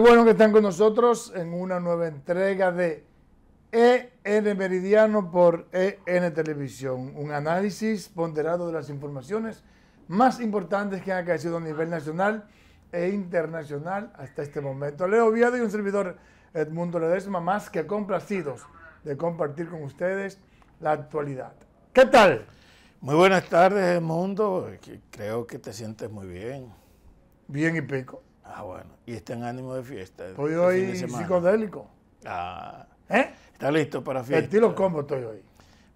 bueno que están con nosotros en una nueva entrega de EN Meridiano por EN Televisión, un análisis ponderado de las informaciones más importantes que han acaecido a nivel nacional e internacional hasta este momento. Leo Oviedo y un servidor Edmundo Ledesma, más que complacidos de compartir con ustedes la actualidad. ¿Qué tal? Muy buenas tardes, Edmundo. Creo que te sientes muy bien. Bien y pico. Ah, bueno. Y está en ánimo de fiesta. Estoy este hoy psicodélico. Ah. ¿Eh? Está listo para fiesta. Estilo combo estoy hoy.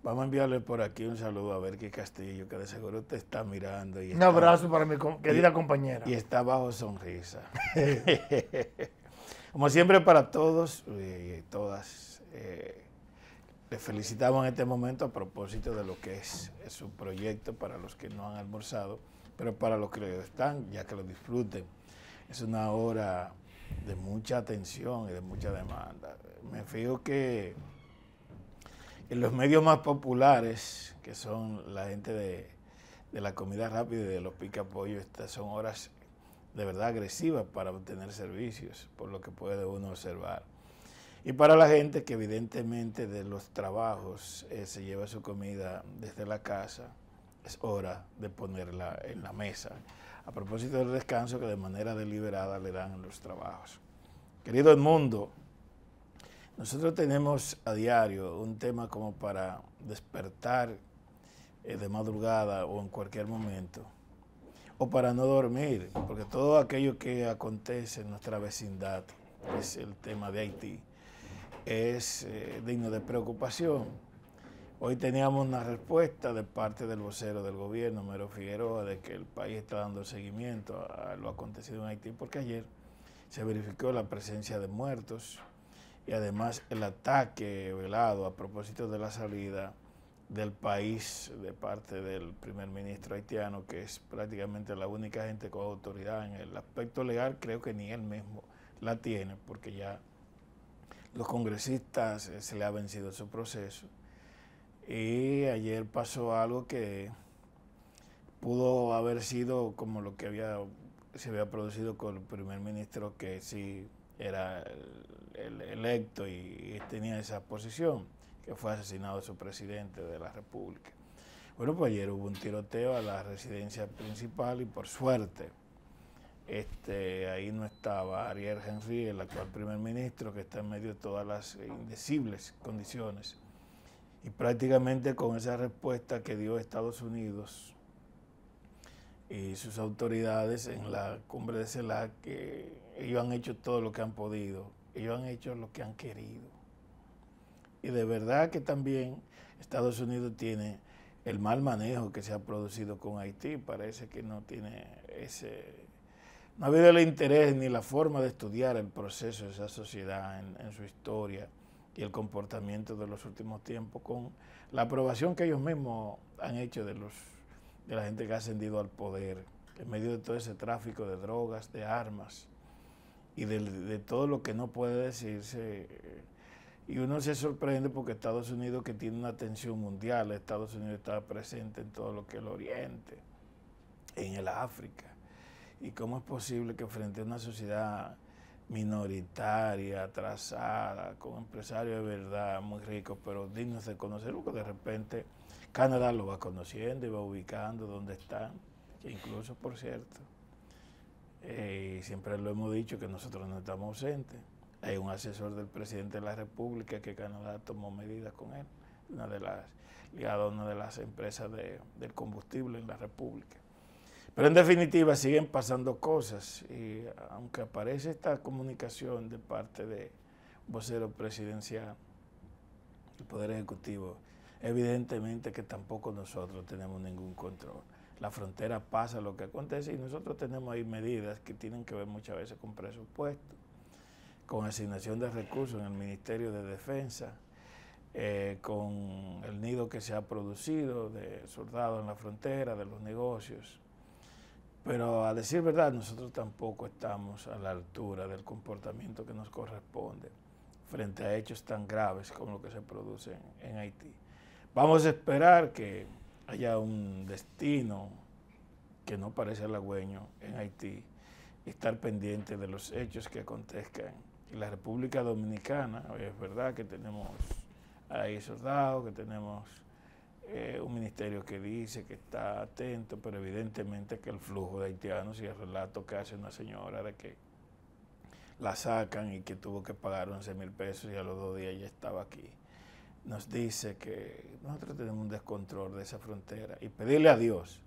Vamos a enviarle por aquí un saludo a ver qué Castillo, que de seguro te está mirando. Y un abrazo para mi querida compañera. Y está bajo sonrisa. Como siempre, para todos eh, y todas, eh, les felicitamos en este momento a propósito de lo que es, su proyecto para los que no han almorzado, pero para los que lo están, ya que lo disfruten es una hora de mucha atención y de mucha demanda. Me fijo que en los medios más populares, que son la gente de, la comida rápida y de los pica pollo, estas son horas de verdad agresivas para obtener servicios, por lo que puede uno observar. Y para la gente que evidentemente de los trabajos eh, se lleva su comida desde la casa, es hora de ponerla en la mesa a propósito del descanso que de manera deliberada le dan los trabajos. Querido mundo, nosotros tenemos a diario un tema como para despertar eh, de madrugada o en cualquier momento, o para no dormir, porque todo aquello que acontece en nuestra vecindad, que es el tema de Haití, es eh, digno de preocupación. Hoy teníamos una respuesta de parte del vocero del gobierno, Mero Figueroa, de que el país está dando seguimiento a lo acontecido en Haití, porque ayer se verificó la presencia de muertos y además el ataque velado a propósito de la salida del país de parte del primer ministro haitiano, que es prácticamente la única gente con autoridad en el aspecto legal, creo que ni él mismo la tiene, porque ya los congresistas eh, se le ha vencido su proceso y ayer pasó algo que pudo haber sido como lo que había, se había producido con el primer ministro, que sí era el, electo y, tenía esa posición, que fue asesinado su presidente de la República. Bueno, pues ayer hubo un tiroteo a la residencia principal y por suerte este, ahí no estaba Ariel Henry, el actual primer ministro, que está en medio de todas las indecibles condiciones y prácticamente con esa respuesta que dio Estados Unidos y sus autoridades en la cumbre de CELAC, que ellos han hecho todo lo que han podido, ellos han hecho lo que han querido. Y de verdad que también Estados Unidos tiene el mal manejo que se ha producido con Haití, parece que no tiene ese... No ha habido el interés ni la forma de estudiar el proceso de esa sociedad en, en su historia y el comportamiento de los últimos tiempos con la aprobación que ellos mismos han hecho de, los, de la gente que ha ascendido al poder en medio de todo ese tráfico de drogas, de armas y de, todo lo que no puede decirse. Y uno se sorprende porque Estados Unidos, que tiene una atención mundial, Estados Unidos está presente en todo lo que es el Oriente, en el África. ¿Y cómo es posible que frente a una sociedad minoritaria, atrasada, con empresarios de verdad muy ricos, pero dignos de conocer, porque de repente Canadá lo va conociendo y va ubicando dónde están, incluso, por cierto, eh, siempre lo hemos dicho que nosotros no estamos ausentes. Hay un asesor del presidente de la República que Canadá tomó medidas con él, una de las, ligado a una de las empresas del combustible en la República. Pero en definitiva siguen pasando cosas y aunque aparece esta comunicación de parte de vocero presidencial del Poder Ejecutivo, evidentemente que tampoco nosotros tenemos ningún control. La frontera pasa lo que acontece y nosotros tenemos ahí medidas que tienen que ver muchas veces con presupuesto, con asignación de recursos en el Ministerio de Defensa, eh, con el nido que se ha producido de soldados en la frontera, de los negocios pero a decir verdad, nosotros tampoco estamos a la altura del comportamiento que nos corresponde frente a hechos tan graves como lo que se producen en Haití. Vamos a esperar que haya un destino que no parece halagüeño en Haití, y estar pendiente de los hechos que acontezcan. En la República Dominicana, es verdad que tenemos ahí soldados, que tenemos eh, un ministerio que dice que está atento, pero evidentemente que el flujo de haitianos y el relato que hace una señora de que la sacan y que tuvo que pagar 11 mil pesos y a los dos días ya estaba aquí, nos dice que nosotros tenemos un descontrol de esa frontera y pedirle a Dios.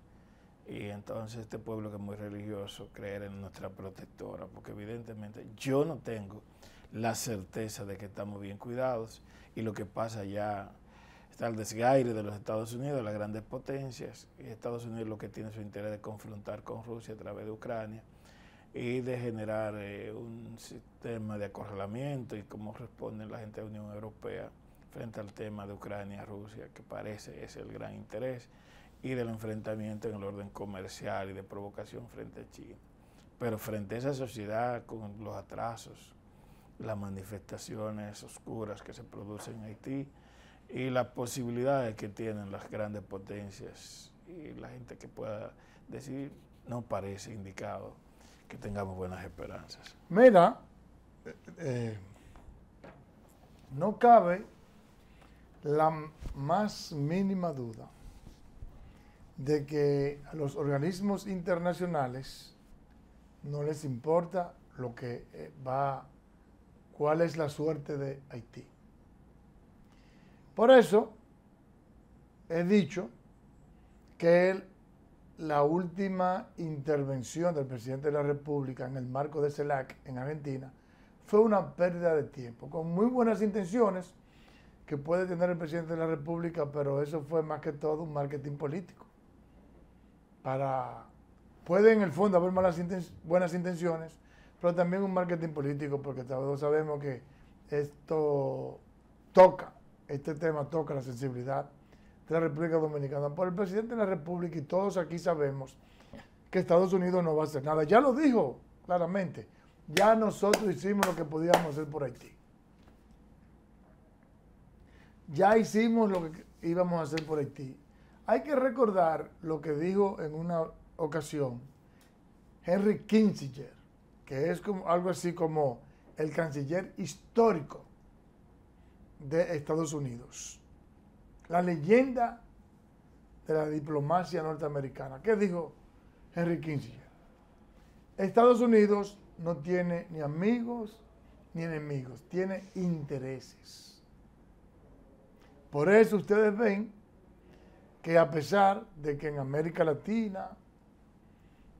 Y entonces este pueblo que es muy religioso, creer en nuestra protectora, porque evidentemente yo no tengo la certeza de que estamos bien cuidados y lo que pasa ya está el desgaire de los Estados Unidos, las grandes potencias, y Estados Unidos lo que tiene su interés de confrontar con Rusia a través de Ucrania y de generar eh, un sistema de acorralamiento y cómo responde la gente de la Unión Europea frente al tema de Ucrania-Rusia, que parece es el gran interés, y del enfrentamiento en el orden comercial y de provocación frente a China. Pero frente a esa sociedad con los atrasos, las manifestaciones oscuras que se producen en Haití, y las posibilidades que tienen las grandes potencias y la gente que pueda decir no parece indicado que tengamos buenas esperanzas. Mira, eh, eh, no cabe la más mínima duda de que a los organismos internacionales no les importa lo que eh, va, cuál es la suerte de Haití. Por eso he dicho que la última intervención del presidente de la República en el marco de CELAC en Argentina fue una pérdida de tiempo, con muy buenas intenciones que puede tener el presidente de la República, pero eso fue más que todo un marketing político. Para, puede en el fondo haber buenas intenciones, pero también un marketing político, porque todos sabemos que esto toca este tema toca la sensibilidad de la República Dominicana. Por el presidente de la República y todos aquí sabemos que Estados Unidos no va a hacer nada. Ya lo dijo claramente. Ya nosotros hicimos lo que podíamos hacer por Haití. Ya hicimos lo que íbamos a hacer por Haití. Hay que recordar lo que dijo en una ocasión Henry Kissinger, que es algo así como el canciller histórico de Estados Unidos. La leyenda de la diplomacia norteamericana. ¿Qué dijo Henry Kissinger? Estados Unidos no tiene ni amigos ni enemigos, tiene intereses. Por eso ustedes ven que a pesar de que en América Latina,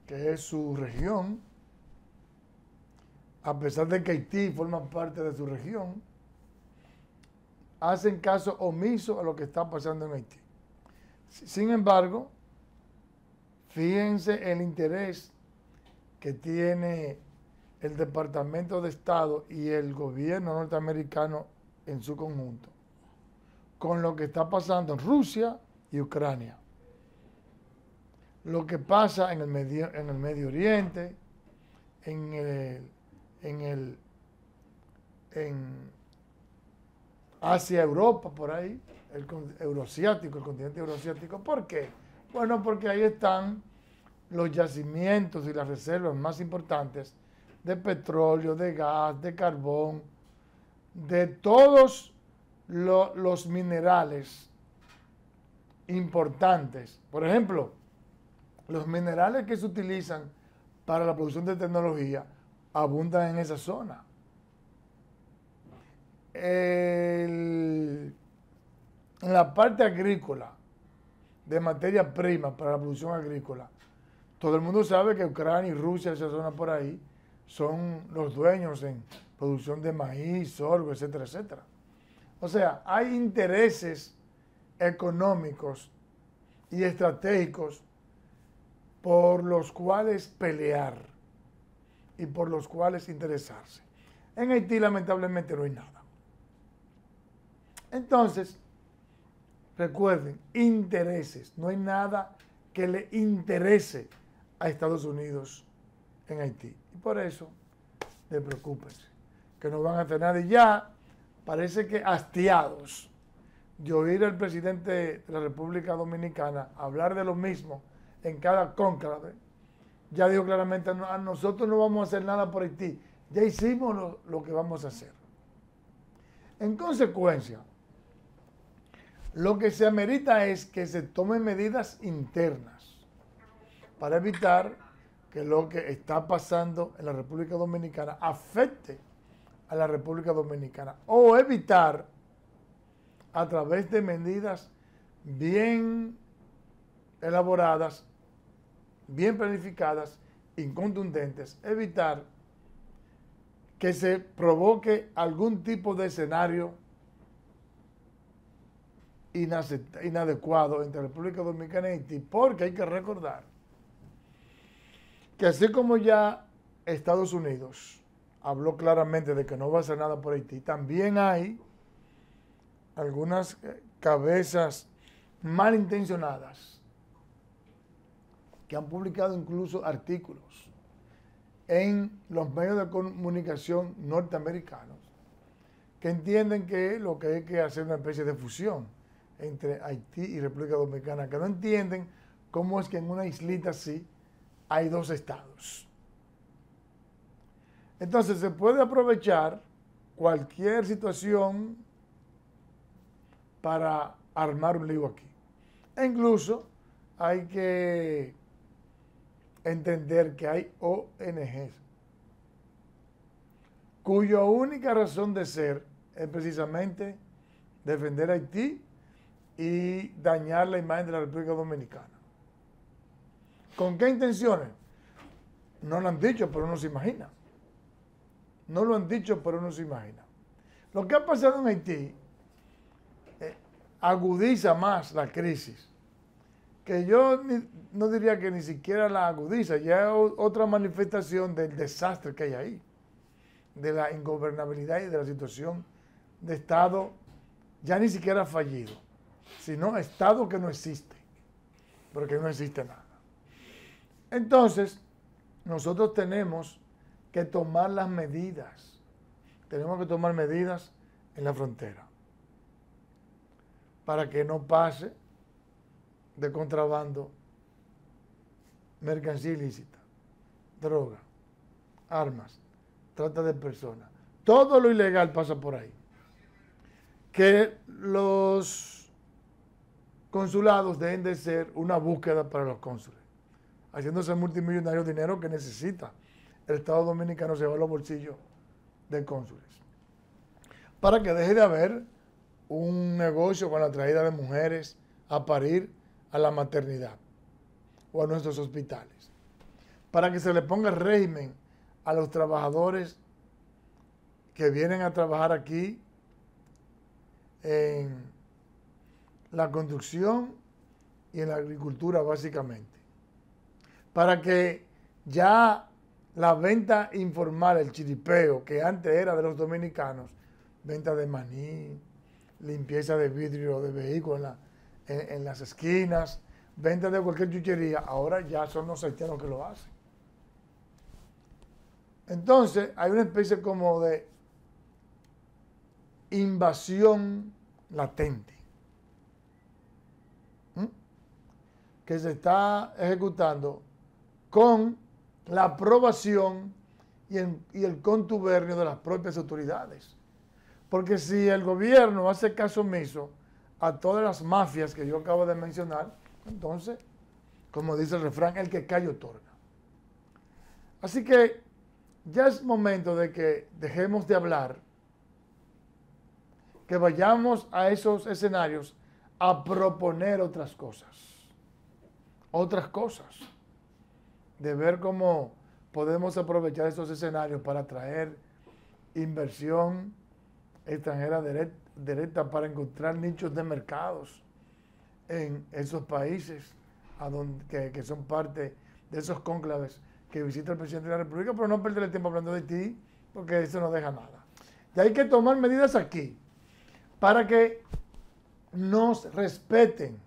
que es su región, a pesar de que Haití forma parte de su región, hacen caso omiso a lo que está pasando en Haití. Sin embargo, fíjense el interés que tiene el Departamento de Estado y el gobierno norteamericano en su conjunto con lo que está pasando en Rusia y Ucrania. Lo que pasa en el Medio, en el medio Oriente, en el, en el en hacia Europa, por ahí, el euroasiático, el continente euroasiático. ¿Por qué? Bueno, porque ahí están los yacimientos y las reservas más importantes de petróleo, de gas, de carbón, de todos los minerales importantes. Por ejemplo, los minerales que se utilizan para la producción de tecnología abundan en esa zona en la parte agrícola de materia prima para la producción agrícola, todo el mundo sabe que Ucrania y Rusia, esa zona por ahí, son los dueños en producción de maíz, sorgo, etcétera, etcétera. O sea, hay intereses económicos y estratégicos por los cuales pelear y por los cuales interesarse. En Haití lamentablemente no hay nada. Entonces, recuerden, intereses. No hay nada que le interese a Estados Unidos en Haití. Y por eso, de preocupen, que no van a hacer nada. y ya. Parece que hastiados de oír al presidente de la República Dominicana hablar de lo mismo en cada cónclave, ya dijo claramente, a nosotros no vamos a hacer nada por Haití, ya hicimos lo que vamos a hacer. En consecuencia, lo que se amerita es que se tomen medidas internas para evitar que lo que está pasando en la República Dominicana afecte a la República Dominicana o evitar a través de medidas bien elaboradas, bien planificadas incontundentes, evitar que se provoque algún tipo de escenario inadecuado entre República Dominicana y Haití, porque hay que recordar que así como ya Estados Unidos habló claramente de que no va a hacer nada por Haití, también hay algunas eh, cabezas malintencionadas que han publicado incluso artículos en los medios de comunicación norteamericanos que entienden que lo que hay que hacer es una especie de fusión entre Haití y República Dominicana, que no entienden cómo es que en una islita así hay dos estados. Entonces se puede aprovechar cualquier situación para armar un lío aquí. E incluso hay que entender que hay ONGs cuya única razón de ser es precisamente defender a Haití y dañar la imagen de la República Dominicana. ¿Con qué intenciones? No lo han dicho, pero uno se imagina. No lo han dicho, pero uno se imagina. Lo que ha pasado en Haití eh, agudiza más la crisis, que yo no diría que ni siquiera la agudiza, ya es otra manifestación del desastre que hay ahí, de la ingobernabilidad y de la situación de Estado ya ni siquiera ha fallido sino Estado que no existe, porque no existe nada. Entonces, nosotros tenemos que tomar las medidas, tenemos que tomar medidas en la frontera, para que no pase de contrabando mercancía ilícita, droga, armas, trata de personas. Todo lo ilegal pasa por ahí. Que los consulados deben de ser una búsqueda para los cónsules, haciéndose multimillonario dinero que necesita el Estado Dominicano se va a los bolsillos de cónsules. Para que deje de haber un negocio con la traída de mujeres a parir a la maternidad o a nuestros hospitales. Para que se le ponga régimen a los trabajadores que vienen a trabajar aquí en la construcción y en la agricultura básicamente. Para que ya la venta informal, el chiripeo, que antes era de los dominicanos, venta de maní, limpieza de vidrio de vehículos en, las esquinas, venta de cualquier chuchería, ahora ya son los haitianos que lo hacen. Entonces hay una especie como de invasión latente que se está ejecutando con la aprobación y el, contubernio de las propias autoridades. Porque si el gobierno hace caso omiso a todas las mafias que yo acabo de mencionar, entonces, como dice el refrán, el que cae otorga. Así que ya es momento de que dejemos de hablar, que vayamos a esos escenarios a proponer otras cosas otras cosas, de ver cómo podemos aprovechar esos escenarios para atraer inversión extranjera directa para encontrar nichos de mercados en esos países a donde, que, son parte de esos cónclaves que visita el presidente de la República, pero no perder el tiempo hablando de ti, porque eso no deja nada. Y hay que tomar medidas aquí para que nos respeten,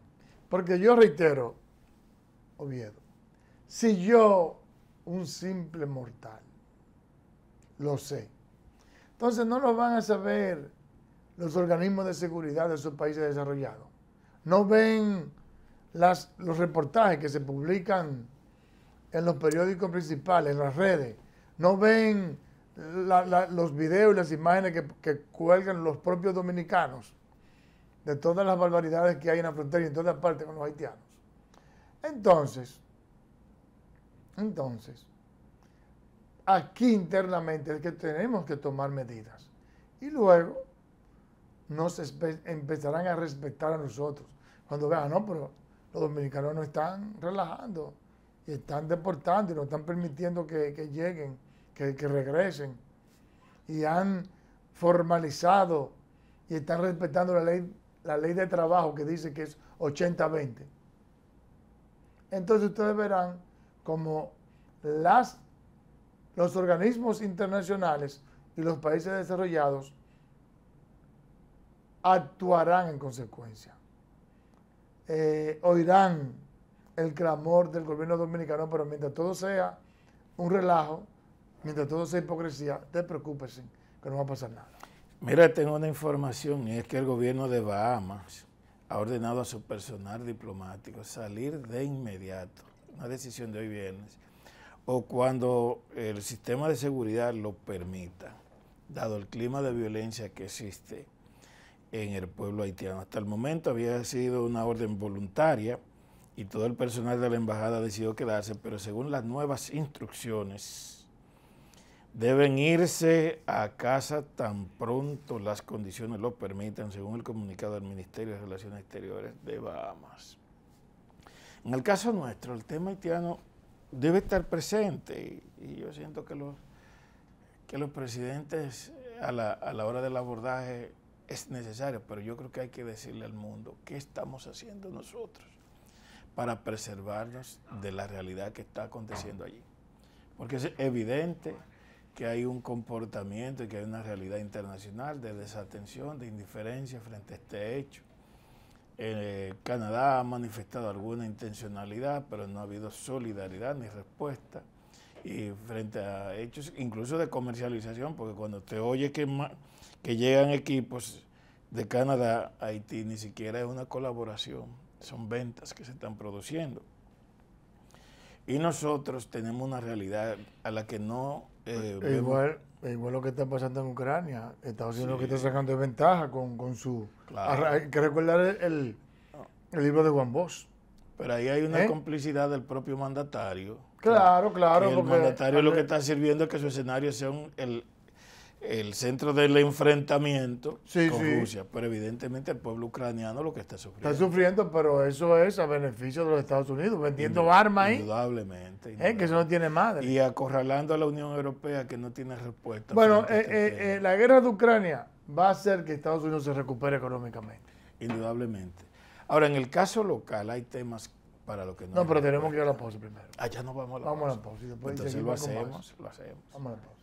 porque yo reitero, si yo, un simple mortal, lo sé, entonces no lo van a saber los organismos de seguridad de sus países desarrollados. No ven los reportajes que se publican en los periódicos principales, en las redes. No ven los videos y las imágenes que, que, cuelgan los propios dominicanos de todas las barbaridades que hay en la frontera y en todas partes con los haitianos. Entonces, entonces, aquí internamente es que tenemos que tomar medidas. Y luego nos empezarán a respetar a nosotros. Cuando vean, ah, no, pero los dominicanos no están relajando y están deportando y no están permitiendo que, lleguen, que, regresen. Y han formalizado y están respetando la ley, la ley de trabajo que dice que es 80-20 entonces ustedes verán como los organismos internacionales y los países desarrollados actuarán en consecuencia. Eh, oirán el clamor del gobierno dominicano, pero mientras todo sea un relajo, mientras todo sea hipocresía, te que no va a pasar nada. Mira, tengo una información y es que el gobierno de Bahamas ha ordenado a su personal diplomático salir de inmediato, una decisión de hoy viernes, o cuando el sistema de seguridad lo permita, dado el clima de violencia que existe en el pueblo haitiano. Hasta el momento había sido una orden voluntaria y todo el personal de la embajada decidió quedarse, pero según las nuevas instrucciones deben irse a casa tan pronto las condiciones lo permitan, según el comunicado del Ministerio de Relaciones Exteriores de Bahamas. En el caso nuestro, el tema haitiano debe estar presente y yo siento que los, que los presidentes a la, a la hora del abordaje es necesario, pero yo creo que hay que decirle al mundo qué estamos haciendo nosotros para preservarnos de la realidad que está aconteciendo allí. Porque es evidente que hay un comportamiento y que hay una realidad internacional de desatención, de indiferencia frente a este hecho. Eh, Canadá ha manifestado alguna intencionalidad, pero no ha habido solidaridad ni respuesta. Y frente a hechos incluso de comercialización, porque cuando te oye que, que llegan equipos de Canadá a Haití, ni siquiera es una colaboración, son ventas que se están produciendo. Y nosotros tenemos una realidad a la que no eh, eh, igual, igual lo que está pasando en Ucrania. Estados Unidos que está sacando de ventaja con, su... Hay que recordar el, libro de Juan Bosch. Pero ahí hay una ¿Eh? complicidad del propio mandatario. Claro, claro. Que el mandatario lo que está sirviendo es que su escenario sea un, el, el centro del enfrentamiento con Rusia, pero evidentemente el pueblo ucraniano lo que está sufriendo. Está sufriendo, pero eso es a beneficio de los Estados Unidos, vendiendo armas ahí. Indudablemente. Eh, que eso no tiene madre. Y acorralando a la Unión Europea que no tiene respuesta. Bueno, este eh, eh, la guerra de Ucrania va a hacer que Estados Unidos se recupere económicamente. Indudablemente. Ahora, en el caso local hay temas para lo que no... No, pero tenemos que ir a la pausa primero. Ah, no vamos a la vamos pausa. Vamos a la pausa. Entonces lo hacemos, lo hacemos. Vamos a la pausa.